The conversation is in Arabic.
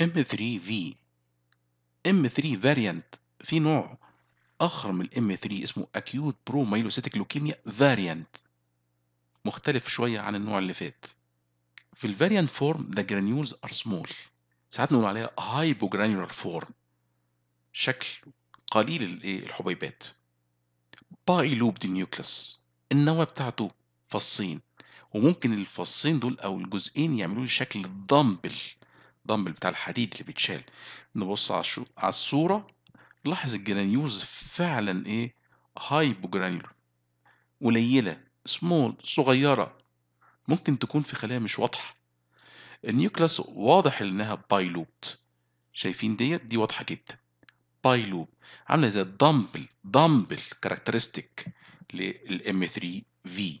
M3V M3 variant في نوع آخر من الام 3 اسمه acute Pro Myelocytic leukemia variant مختلف شوية عن النوع اللي فات في variant form the granules are small ساعات نقول عليها hypogranular form شكل قليل إيه، الحبيبات bi-looped nucleus النواة بتاعته فصين وممكن الفصين دول أو الجزئين يعملوا لي شكل دامبل الدمبل بتاع الحديد اللي بيتشال نبص على على الصورة نلاحظ الجرانيولز فعلا ايه هايبو جرانيول قليلة سمول صغيرة ممكن تكون في خلايا مش واضحة النيوكلاس واضح انها بايلوبت شايفين ديت دي واضحة جدا بايلوب عاملة زي الدمبل دمبل كاركترستيك للام 3 في